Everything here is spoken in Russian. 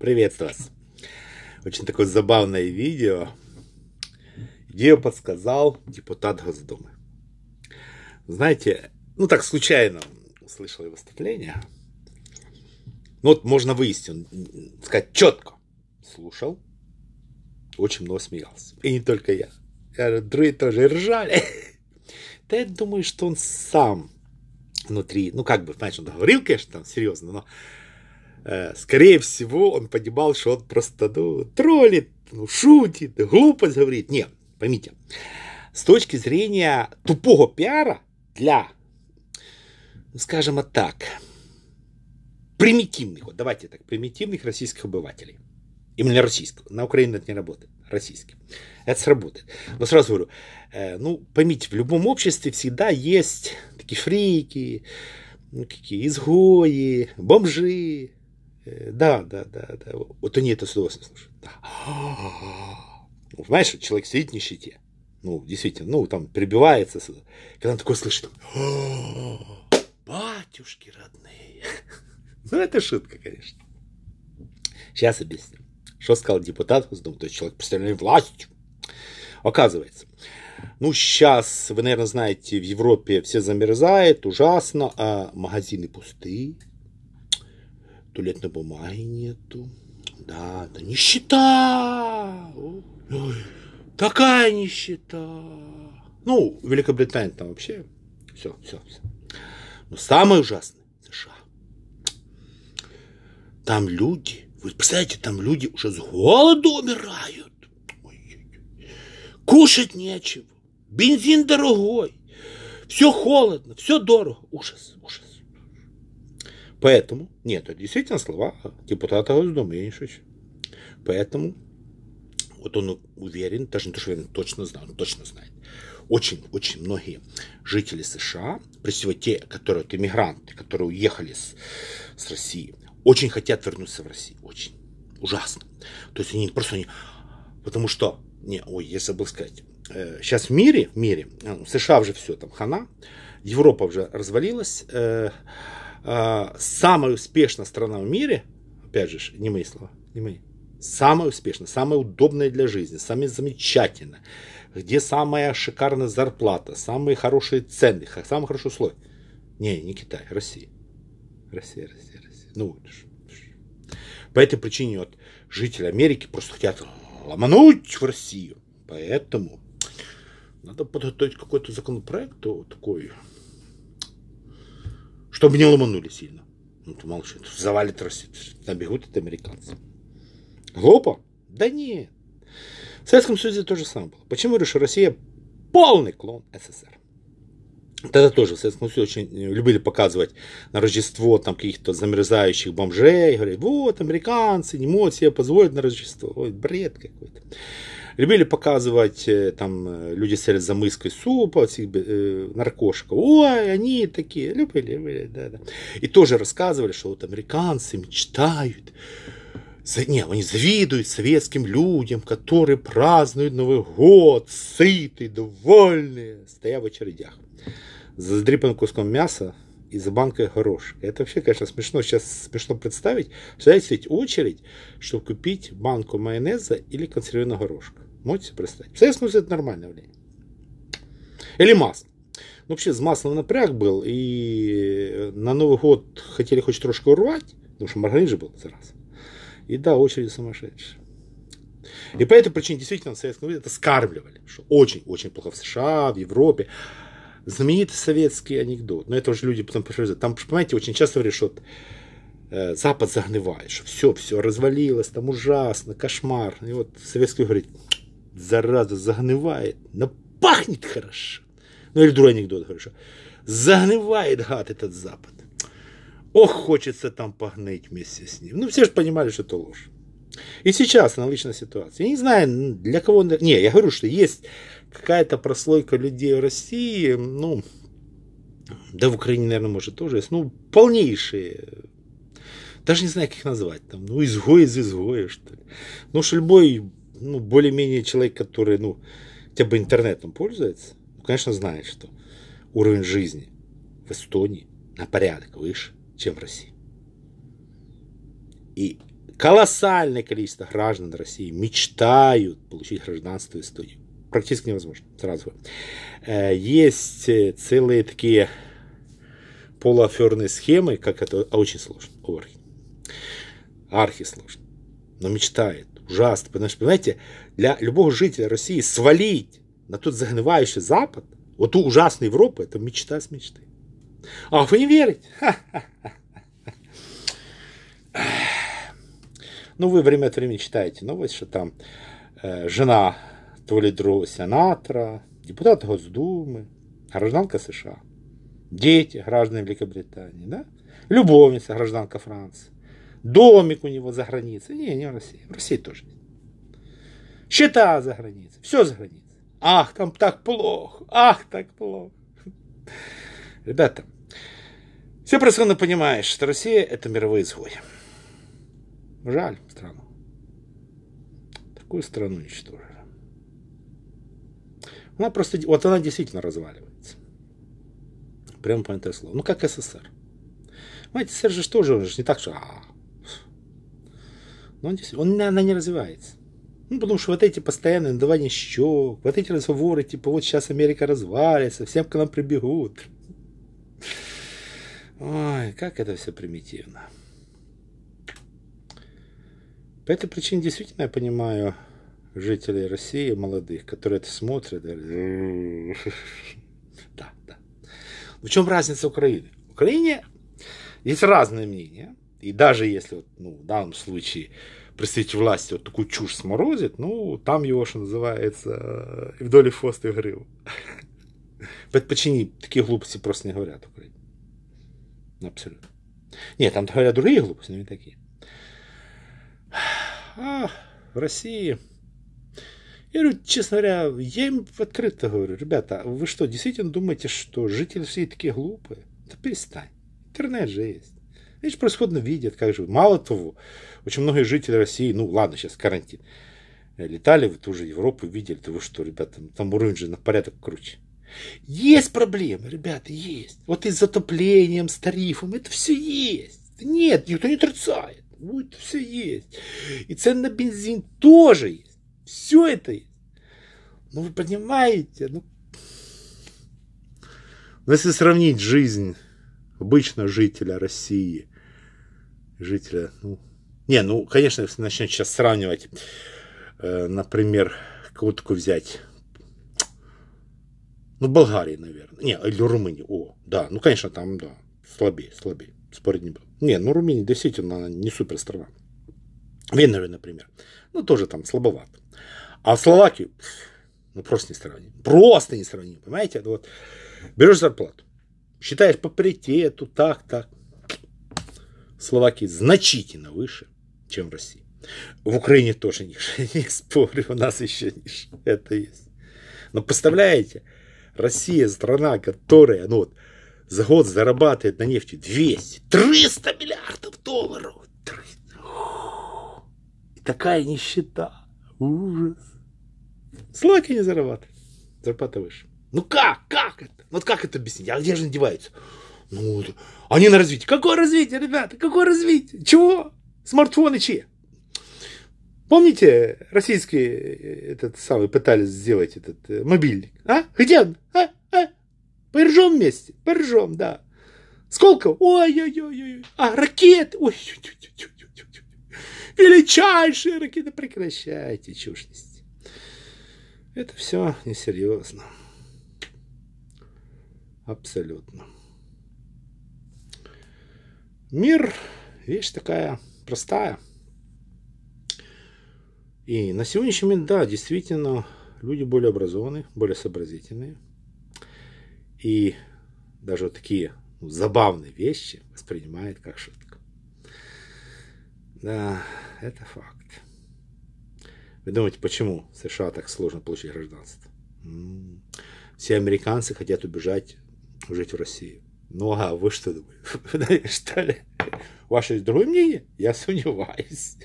Приветствую вас. Очень такое забавное видео. Идею подсказал депутат Госдумы. Знаете, ну так случайно услышал его выступление. Ну вот можно выяснить, сказать четко. Слушал, очень много смеялся. И не только я. я другие тоже ржали. Да я думаю, что он сам внутри, ну как бы, понимаешь, он говорил, конечно, там серьезно, но Э, скорее всего, он понимал, что он просто ну, троллит, ну, шутит, глупость говорит. Нет, поймите, с точки зрения тупого пиара для, ну, скажем так, примитивных, вот давайте так, примитивных российских обывателей, именно российского на Украине это не работает, российских, это сработает. Но сразу говорю, э, ну, поймите, в любом обществе всегда есть такие фрики, ну, какие изгои, бомжи, да, да, да, да. Вот они это с удовольствием слушают. Да. Ну, понимаешь, человек сидит в нищете. Ну, действительно, ну, там прибивается. Когда он такое слышит, батюшки родные. Ну, это шутка, конечно. Сейчас объясню. Что сказал депутат Госдумы, то есть человек, представленный власть. Оказывается, ну, сейчас, вы, наверное, знаете, в Европе все замерзает, ужасно, а магазины пустые туалетной бумаги нету. Да, да нищета! Ой, такая нищета! Ну, Великобритания там вообще все, все, все. Но самое ужасное США. Там люди, вы представляете, там люди уже с голоду умирают. Кушать нечего, бензин дорогой, все холодно, все дорого. Ужас, ужас. Поэтому, нет, это действительно слова депутата Госдумы, я не шучу. Поэтому вот он уверен, даже не то, что уверен, точно знает, он точно знает. Очень-очень многие жители США, прежде всего те, которые вот иммигранты, которые уехали с, с России, очень хотят вернуться в Россию, очень. Ужасно. То есть они просто они, Потому что... Не, ой, я забыл сказать. Э, сейчас в мире, в мире, а, в США уже все там хана, Европа уже развалилась, э, а, самая успешная страна в мире, опять же, не мои слова, не мои, самая успешная, самая удобная для жизни, самая замечательная, где самая шикарная зарплата, самые хорошие цены, самый хороший слой, Не, не Китай, Россия. Россия, Россия, Россия. Ну, вот по этой причине вот жители Америки просто хотят ломануть в Россию. Поэтому надо подготовить какой-то законопроект вот такой чтобы не ломанули сильно. Ну, то мало что, завалит растет, набегут от американцы. Глупо? Да нет. В Советском Союзе тоже самое было. Почему, говорю, что Россия полный клон СССР? Тогда тоже в Советском Союзе очень э, любили показывать на Рождество там каких-то замерзающих бомжей. Говорят, вот, американцы не могут себе позволить на Рождество. Ой, бред какой-то любили показывать э, там э, люди за замыской супа, э, наркошка. Ой, они такие, любили, любили, да, да. И тоже рассказывали, что вот американцы мечтают не, они завидуют советским людям, которые празднуют Новый год, сытые, довольные, стоя в очередях. За задрипанным куском мяса из банка хорош. Это вообще, конечно, смешно. Сейчас смешно представить, что есть ведь очередь, чтобы купить банку майонеза или консервированного горошка. Можете представить? В Советском Союзе это нормальное время. Или масло. Ну, вообще, с маслом напряг был, и э, на Новый год хотели хоть трошку урвать, потому что маргарин же был, раз. И да, очередь сумасшедшая. И по этой причине действительно в Советском Союзе это скармливали, что очень-очень плохо в США, в Европе знаменитый советский анекдот. Но это уже люди потом пришли. Там, понимаете, очень часто говорят, что э, Запад загнивает, что все, все развалилось, там ужасно, кошмар. И вот советский говорит, зараза загнивает, но пахнет хорошо. Ну или другой анекдот, говорит, что загнивает, гад, этот Запад. Ох, хочется там погнить вместе с ним. Ну все же понимали, что это ложь. И сейчас аналогичная ситуация. Я не знаю, для кого... Не, я говорю, что есть какая-то прослойка людей в России, ну, да в Украине, наверное, может тоже есть, ну, полнейшие, даже не знаю, как их назвать, там, ну, изгои, из изгоя, что ли. Ну, что любой, ну, более-менее человек, который, ну, хотя бы интернетом пользуется, ну, конечно, знает, что уровень жизни в Эстонии на порядок выше, чем в России. И Колоссальное количество граждан России мечтают получить гражданство Эстонии. Практически невозможно, сразу. Э, есть э, целые такие полуаферные схемы, как это очень сложно, архи. Архи сложно. Но мечтает. Ужасно. Потому что, понимаете, для любого жителя России свалить на тот загнивающий Запад, вот ту ужасную Европу, это мечта с мечты. А вы не верите? Ха-ха-ха. Ну, вы время от времени читаете новості, что там е, э, жена то ли другого сенатора, депутат Госдумы, гражданка США, дети, граждане Великобритании, да? любовница, гражданка Франции, домик у него за границей. Не, не в России, в России тоже нет. Счета за границей, все за границей. Ах, там так плохо, ах, так плохо. Ребята, все прекрасно понимаешь, что Россия – это мировой изгой. Жаль страну. Такую страну уничтожили. Она просто, вот она действительно разваливается. Прямо по это слово. Ну, как СССР. Понимаете, СССР же тоже, он же не так, что... А -а -а. Но он, он, она не развивается. Ну, потому что вот эти постоянные надавания щек, вот эти разговоры, типа, вот сейчас Америка развалится, всем к нам прибегут. Ой, как это все примитивно. По этой причине действительно я понимаю жителей России, молодых, которые это смотрят. Да, да. В чем разница Украины? В Украине есть разные мнения. И даже если ну, в данном случае представитель власти вот такую чушь сморозит, ну, там его, что называется, и э, вдоль и хвост и грил. Почини, такие глупости просто не говорят в Украине. Абсолютно. Нет, там говорят другие глупости, но не такие а, в России. Я говорю, честно говоря, я им открыто говорю, ребята, вы что, действительно думаете, что жители все такие глупые? Да перестань. Интернет же есть. Они же происходно видят, как же, Мало того, очень многие жители России, ну ладно, сейчас карантин, э, летали в ту же Европу, видели, да вы что, ребята, ну, там уровень же на порядок круче. Есть проблемы, ребята, есть. Вот и с затоплением, с тарифом, это все есть. Нет, никто не отрицает будет все есть. И цены на бензин тоже есть. Все это есть. Ну вы понимаете, ну... Но ну, если сравнить жизнь обычного жителя России, жителя, ну... Не, ну, конечно, если начнем сейчас сравнивать, э, например, кого-то взять, ну, Болгарии, наверное. Не, или Румынии. О, да, ну, конечно, там, да, слабее, слабее спорить не буду. Не, ну Румыния действительно не супер страна. Венгрия, например, ну тоже там слабоват. А Словакию, ну просто не сравним. Просто не сравним, понимаете? Вот берешь зарплату, считаешь по паритету, так, так. В Словакии значительно выше, чем в России. В Украине тоже ниже, не спорю, у нас еще ниже. Это есть. Но представляете, Россия страна, которая, ну вот, за год зарабатывает на нефти 200, 300 миллиардов долларов. 300. И такая нищета. Ужас. Слаки не зарабатывает. Зарплата выше. Ну как? Как это? Вот как это объяснить? А где же они деваются? Ну, они на развитие. Какое развитие, ребята? Какое развитие? Чего? Смартфоны чьи? Помните, российские э, этот самый пытались сделать этот э, мобильник? А? Где он? А? Поржем вместе, поржем, да. Сколько? Ой-ой-ой-ой. А, ракеты. Ой, ой, ой, ой, ой. Величайшие ракеты. Прекращайте чушь нести. Это все несерьезно. Абсолютно. Мир – вещь такая простая. И на сегодняшний момент, да, действительно, люди более образованные, более сообразительные – и даже вот такие ну, забавные вещи воспринимает как шутку. Да, это факт. Вы думаете, почему в США так сложно получить гражданство? Все американцы хотят убежать, жить в Россию. Ну а вы что думаете? Что ли? Ваше другое мнение? Я сомневаюсь.